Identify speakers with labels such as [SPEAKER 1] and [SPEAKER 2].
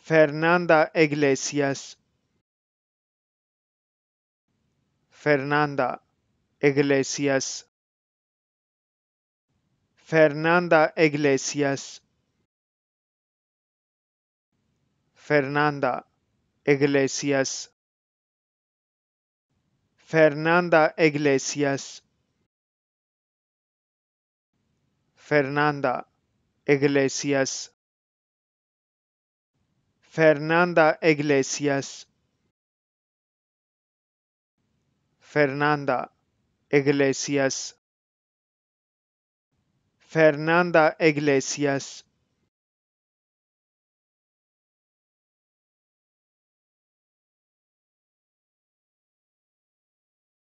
[SPEAKER 1] Fernanda
[SPEAKER 2] Iglesias. Fernanda Iglesias. Fernanda Iglesias. Fernanda Iglesias. Fernanda Iglesias. Fernanda Iglesias. Fernanda Iglesias. Fernanda Iglesias. Fernanda
[SPEAKER 1] Iglesias.